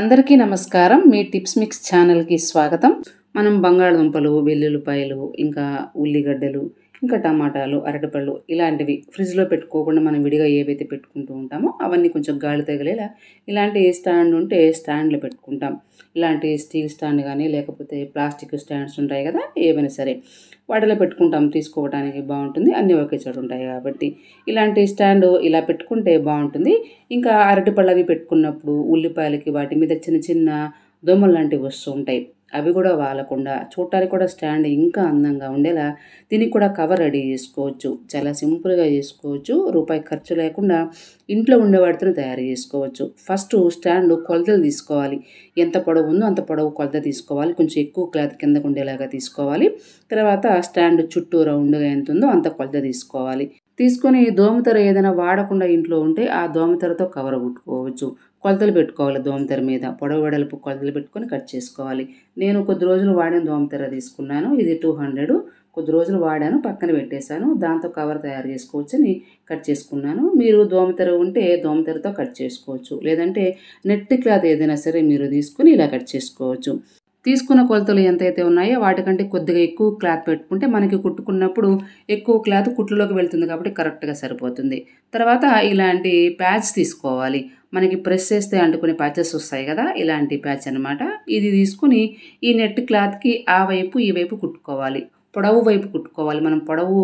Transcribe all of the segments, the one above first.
అందరికీ నమస్కారం మీ tips mix ఛానల్కి స్వాగతం మనం బంగాళదుంపలు వెల్లుల్లిపాయలు ఇంకా ఉల్లిగడ్డలు ఇంకా టమాటాలు అరటిపళ్ళు ఇలాంటివి ఫ్రిడ్జ్లో పెట్టుకోకుండా మనం విడిగా ఏవైతే పెట్టుకుంటూ ఉంటామో అవన్నీ కొంచెం గాలి తగిలేలా ఇలాంటి స్టాండ్ ఉంటే స్టాండ్లో పెట్టుకుంటాం ఇలాంటి స్టీల్ స్టాండ్ కానీ లేకపోతే ప్లాస్టిక్ స్టాండ్స్ ఉంటాయి కదా ఏవైనా సరే వాటిలో పెట్టుకుంటాం తీసుకోవడానికి బాగుంటుంది అన్నీ ఒకే చోటు ఉంటాయి కాబట్టి ఇలాంటి స్టాండ్ ఇలా పెట్టుకుంటే బాగుంటుంది ఇంకా అరటిపళ్ళు అవి పెట్టుకున్నప్పుడు ఉల్లిపాయలకి వాటి మీద చిన్న చిన్న దోమలు లాంటివి వస్తూ ఉంటాయి అవి కూడా వాలకుండా చూడటానికి కూడా స్టాండ్ ఇంకా అందంగా ఉండేలా దీనికి కూడా కవర్ రెడీ చేసుకోవచ్చు చాలా సింపుల్గా చేసుకోవచ్చు రూపాయి ఖర్చు లేకుండా ఇంట్లో ఉండే తయారు చేసుకోవచ్చు ఫస్ట్ స్టాండ్ కొలతలు తీసుకోవాలి ఎంత పొడవు ఉందో అంత పొడవు కొలత తీసుకోవాలి కొంచెం ఎక్కువ క్లాత్ కిందకు ఉండేలాగా తీసుకోవాలి తర్వాత స్టాండ్ చుట్టూ రౌండ్గా ఎంత ఉందో అంత కొలత తీసుకోవాలి తీసుకొని దోమతెర ఏదైనా వాడకుండా ఇంట్లో ఉంటే ఆ దోమతెరతో కవర్ కుట్టుకోవచ్చు కొలతలు పెట్టుకోవాలి దోమతెర మీద పొడవు వెడల్పు కొలతలు పెట్టుకొని కట్ చేసుకోవాలి నేను కొద్ది రోజులు వాడిన దోమతెర తీసుకున్నాను ఇది టూ హండ్రెడ్ కొద్ది రోజులు వాడాను పక్కన పెట్టేశాను దాంతో కవర్ తయారు చేసుకోవచ్చని కట్ చేసుకున్నాను మీరు దోమతెర ఉంటే దోమతెరతో కట్ చేసుకోవచ్చు లేదంటే నెట్ క్లాత్ ఏదైనా సరే మీరు తీసుకుని ఇలా కట్ చేసుకోవచ్చు తీసుకున్న కొలతలు ఎంతైతే ఉన్నాయో వాటికంటే కొద్దిగా ఎక్కువ క్లాత్ పెట్టుకుంటే మనకి కుట్టుకున్నప్పుడు ఎక్కువ క్లాత్ కుట్లలోకి వెళ్తుంది కాబట్టి కరెక్ట్గా సరిపోతుంది తర్వాత ఇలాంటి ప్యాచ్ తీసుకోవాలి మనకి ప్రెస్ చేస్తే అంటుకునే ప్యాచెస్ వస్తాయి కదా ఇలాంటి ప్యాచ్ అనమాట ఇది తీసుకుని ఈ నెట్ క్లాత్కి ఆ వైపు ఈ వైపు కుట్టుకోవాలి పొడవు వైపు కుట్టుకోవాలి మనం పొడవు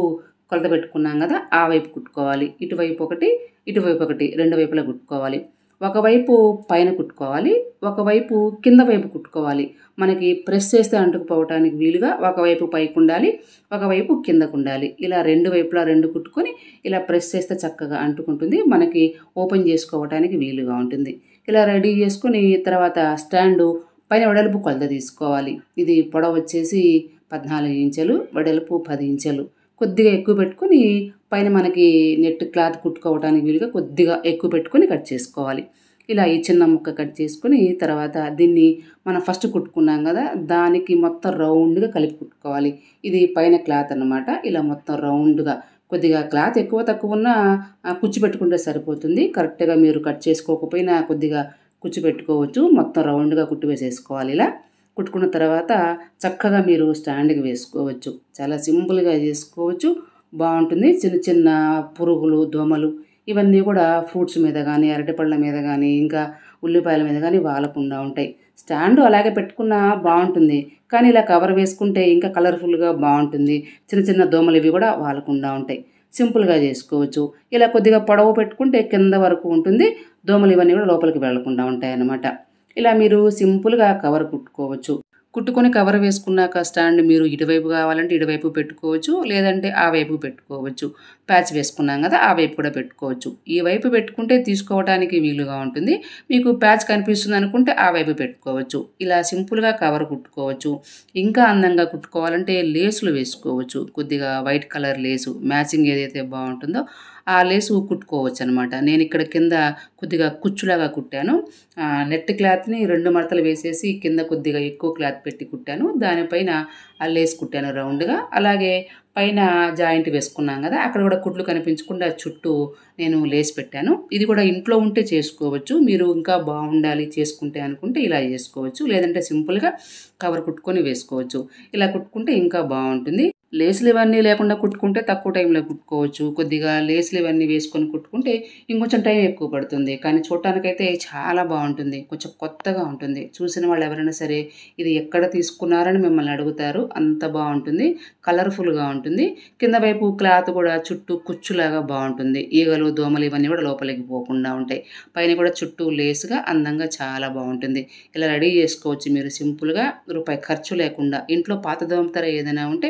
కొలత పెట్టుకున్నాం కదా ఆ వైపు కుట్టుకోవాలి ఇటువైపు ఒకటి ఇటువైపు ఒకటి రెండు వైపులా కుట్టుకోవాలి ఒకవైపు పైన కుట్టుకోవాలి ఒకవైపు కింద వైపు కుట్టుకోవాలి మనకి ప్రెస్ చేస్తే అంటుకుపోవటానికి వీలుగా ఒకవైపు పైకి ఉండాలి ఒకవైపు కిందకు ఉండాలి ఇలా రెండు వైపులా రెండు కుట్టుకొని ఇలా ప్రెస్ చేస్తే చక్కగా అంటుకుంటుంది మనకి ఓపెన్ చేసుకోవటానికి వీలుగా ఉంటుంది ఇలా రెడీ చేసుకొని తర్వాత స్టాండు పైన వడలుపు కొలత తీసుకోవాలి ఇది పొడవ వచ్చేసి పద్నాలుగు ఇంచెలు వడలుపు పది ఇంచెలు కొద్దిగా ఎక్కువ పెట్టుకొని పైన మనకి నెట్ క్లాత్ కుట్టుకోవడానికి వీలుగా కొద్దిగా ఎక్కువ పెట్టుకొని కట్ చేసుకోవాలి ఇలా ఈ చిన్న ముక్క కట్ చేసుకుని తర్వాత దీన్ని మనం ఫస్ట్ కుట్టుకున్నాం కదా దానికి మొత్తం రౌండ్గా కలిపి కుట్టుకోవాలి ఇది పైన క్లాత్ అనమాట ఇలా మొత్తం రౌండ్గా కొద్దిగా క్లాత్ ఎక్కువ తక్కువ ఉన్నా కుచ్చి పెట్టుకుంటే సరిపోతుంది కరెక్ట్గా మీరు కట్ చేసుకోకపోయినా కొద్దిగా కుచ్చి పెట్టుకోవచ్చు మొత్తం రౌండ్గా కుట్టి వేసేసుకోవాలి ఇలా కుట్టుకున్న తర్వాత చక్కగా మీరు స్టాండ్కి వేసుకోవచ్చు చాలా సింపుల్గా చేసుకోవచ్చు బాగుంటుంది చిన్న చిన్న పురుగులు దోమలు ఇవన్నీ కూడా ఫ్రూట్స్ మీద కానీ అరటిపళ్ళ మీద కానీ ఇంకా ఉల్లిపాయల మీద కానీ వాలకుండా ఉంటాయి స్టాండ్ అలాగే పెట్టుకున్నా బాగుంటుంది కానీ ఇలా కవర్ వేసుకుంటే ఇంకా కలర్ఫుల్గా బాగుంటుంది చిన్న చిన్న దోమలు ఇవి కూడా వాలకుండా ఉంటాయి సింపుల్గా చేసుకోవచ్చు ఇలా కొద్దిగా పొడవు పెట్టుకుంటే కింద వరకు ఉంటుంది దోమలు ఇవన్నీ కూడా లోపలికి వెళ్లకుండా ఉంటాయి అన్నమాట ఇలా మీరు సింపుల్గా కవర్ కుట్టుకోవచ్చు కుట్టుకొని కవర్ వేసుకున్నాక స్టాండ్ మీరు ఇటువైపు కావాలంటే ఇటువైపు పెట్టుకోవచ్చు లేదంటే ఆ వైపు పెట్టుకోవచ్చు ప్యాచ్ వేసుకున్నాం కదా ఆ వైపు కూడా పెట్టుకోవచ్చు ఈ వైపు పెట్టుకుంటే తీసుకోవడానికి వీలుగా ఉంటుంది మీకు ప్యాచ్ కనిపిస్తుంది అనుకుంటే ఆ వైపు పెట్టుకోవచ్చు ఇలా సింపుల్గా కవర్ కుట్టుకోవచ్చు ఇంకా అందంగా కుట్టుకోవాలంటే లేసులు వేసుకోవచ్చు కొద్దిగా వైట్ కలర్ లేసు మ్యాచింగ్ ఏదైతే బాగుంటుందో ఆ లేసు కుట్టుకోవచ్చు అనమాట నేను ఇక్కడ కింద కొద్దిగా కుచ్చులాగా కుట్టాను నెట్ క్లాత్ని రెండు మడతలు వేసేసి కింద కొద్దిగా ఎక్కువ క్లాత్ పెట్టి కుట్టాను దానిపైన లేస్ కుట్టాను రౌండ్గా అలాగే పైన జాయింట్ వేసుకున్నాం కదా అక్కడ కూడా కుట్లు కనిపించకుండా చుట్టూ నేను లేసి పెట్టాను ఇది కూడా ఇంట్లో ఉంటే చేసుకోవచ్చు మీరు ఇంకా బాగుండాలి చేసుకుంటే అనుకుంటే ఇలా చేసుకోవచ్చు లేదంటే సింపుల్గా కవర్ కుట్టుకొని వేసుకోవచ్చు ఇలా కుట్టుకుంటే ఇంకా బాగుంటుంది లేసులు ఇవన్నీ లేకుండా కుట్టుకుంటే తక్కువ టైంలో కుట్టుకోవచ్చు కొద్దిగా లేసులు ఇవన్నీ వేసుకొని కుట్టుకుంటే ఇంకొంచెం టైం ఎక్కువ పడుతుంది ఉంటుంది కానీ చూడటానికైతే చాలా బాగుంటుంది కొంచెం కొత్తగా ఉంటుంది చూసిన వాళ్ళు ఎవరైనా సరే ఇది ఎక్కడ తీసుకున్నారని మిమ్మల్ని అడుగుతారు అంత బాగుంటుంది కలర్ఫుల్గా ఉంటుంది కింద వైపు క్లాత్ కూడా చుట్టూ కుచ్చులాగా బాగుంటుంది ఈగలు దోమలు ఇవన్నీ కూడా లోపలికి పోకుండా ఉంటాయి పైన కూడా చుట్టూ లేసుగా అందంగా చాలా బాగుంటుంది ఇలా రెడీ చేసుకోవచ్చు మీరు సింపుల్గా రూపాయి ఖర్చు లేకుండా ఇంట్లో పాత దోమతర ఏదైనా ఉంటే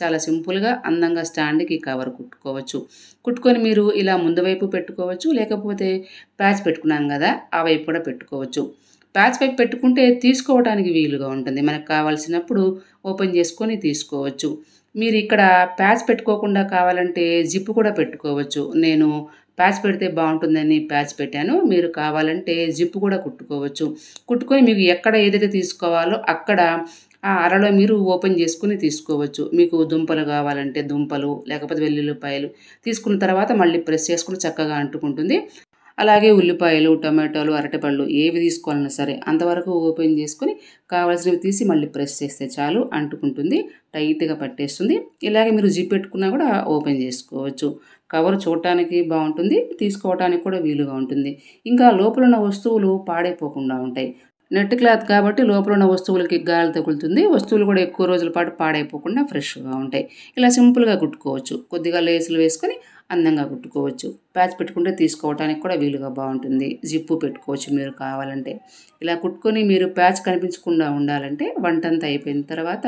చాలా సింపుల్గా అందంగా స్టాండ్కి కవర్ కుట్టుకోవచ్చు కుట్టుకొని మీరు ఇలా ముందు వైపు పెట్టుకోవచ్చు లేకపోతే ప్యాచ్ పెట్టుకున్నాం కదా ఆ వైపు కూడా పెట్టుకోవచ్చు ప్యాచ్ వైపు పెట్టుకుంటే తీసుకోవడానికి వీలుగా ఉంటుంది మనకు కావాల్సినప్పుడు ఓపెన్ చేసుకొని తీసుకోవచ్చు మీరు ఇక్కడ ప్యాచ్ పెట్టుకోకుండా కావాలంటే జిప్ కూడా పెట్టుకోవచ్చు నేను ప్యాచ్ పెడితే బాగుంటుందని ప్యాచ్ పెట్టాను మీరు కావాలంటే జిప్ కూడా కుట్టుకోవచ్చు కుట్టుకొని మీకు ఎక్కడ ఏదైతే తీసుకోవాలో అక్కడ ఆ అరలో మీరు ఓపెన్ చేసుకుని తీసుకోవచ్చు మీకు దుంపలు కావాలంటే దుంపలు లేకపోతే వెల్లుల్లిపాయలు తీసుకున్న తర్వాత మళ్ళీ ప్రెస్ చేసుకుని చక్కగా అంటుకుంటుంది అలాగే ఉల్లిపాయలు టమాటాలు అరటిపళ్ళు ఏవి తీసుకోవాలన్నా సరే అంతవరకు ఓపెన్ చేసుకుని కావాల్సినవి తీసి మళ్ళీ ప్రెస్ చేస్తే చాలు అంటుకుంటుంది టైట్గా పట్టేస్తుంది ఇలాగే మీరు జిప్ పెట్టుకున్నా కూడా ఓపెన్ చేసుకోవచ్చు కవర్ చూడటానికి బాగుంటుంది తీసుకోవటానికి కూడా వీలుగా ఉంటుంది ఇంకా లోపల ఉన్న వస్తువులు పాడైపోకుండా ఉంటాయి నెట్ క్లాత్ కాబట్టి లోపల ఉన్న వస్తువులకి గాలి తగులుతుంది వస్తువులు కూడా ఎక్కువ రోజుల పాటు పాడైపోకుండా ఫ్రెష్గా ఉంటాయి ఇలా సింపుల్గా కుట్టుకోవచ్చు కొద్దిగా లేసులు వేసుకొని అందంగా కుట్టుకోవచ్చు ప్యాచ్ పెట్టుకుంటే తీసుకోవడానికి కూడా వీలుగా బాగుంటుంది జిప్పు పెట్టుకోవచ్చు మీరు కావాలంటే ఇలా కుట్టుకొని మీరు ప్యాచ్ కనిపించకుండా ఉండాలంటే వంటంతా అయిపోయిన తర్వాత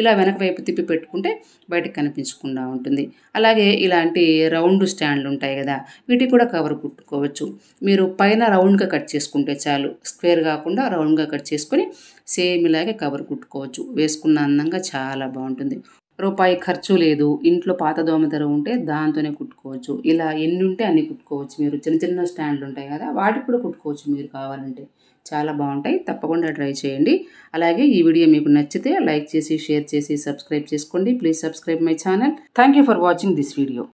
ఇలా వెనక వైపు తిప్పి పెట్టుకుంటే బయటకు కనిపించకుండా ఉంటుంది అలాగే ఇలాంటి రౌండ్ స్టాండ్లు ఉంటాయి కదా వీటికి కూడా కవర్ కుట్టుకోవచ్చు మీరు పైన రౌండ్గా కట్ చేసుకుంటే చాలు స్క్వేర్ కాకుండా రౌండ్గా కట్ చేసుకొని సేమ్ ఇలాగే కవర్ కుట్టుకోవచ్చు వేసుకున్న అందంగా చాలా బాగుంటుంది రూపాయి ఖర్చు లేదు ఇంట్లో పాత దోమతెర ఉంటే దాంతోనే కుట్టుకోవచ్చు ఇలా ఎన్ని ఉంటే అన్ని కుట్టుకోవచ్చు మీరు చిన్న చిన్న స్టాండ్లు ఉంటాయి కదా వాటికి కూడా కుట్టుకోవచ్చు మీరు కావాలంటే చాలా బాగుంటాయి తప్పకుండా ట్రై చేయండి అలాగే ఈ వీడియో మీకు నచ్చితే లైక్ చేసి షేర్ చేసి సబ్స్క్రైబ్ చేసుకోండి please subscribe my channel thank for watching this video